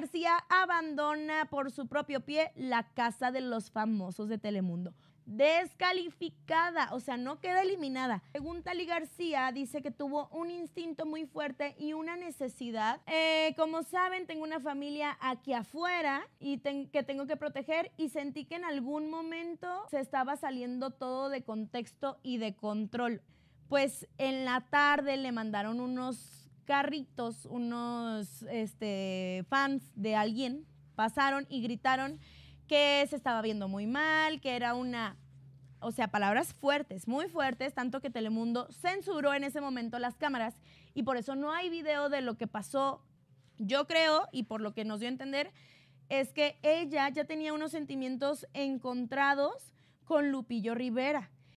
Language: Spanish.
García abandona por su propio pie la casa de los famosos de Telemundo. Descalificada, o sea, no queda eliminada. Según Tali García, dice que tuvo un instinto muy fuerte y una necesidad. Eh, como saben, tengo una familia aquí afuera y que tengo que proteger y sentí que en algún momento se estaba saliendo todo de contexto y de control. Pues en la tarde le mandaron unos carritos, unos este, fans de alguien pasaron y gritaron que se estaba viendo muy mal, que era una o sea, palabras fuertes, muy fuertes, tanto que Telemundo censuró en ese momento las cámaras y por eso no hay video de lo que pasó. Yo creo, y por lo que nos dio a entender, es que ella ya tenía unos sentimientos encontrados con Lupillo Rivera.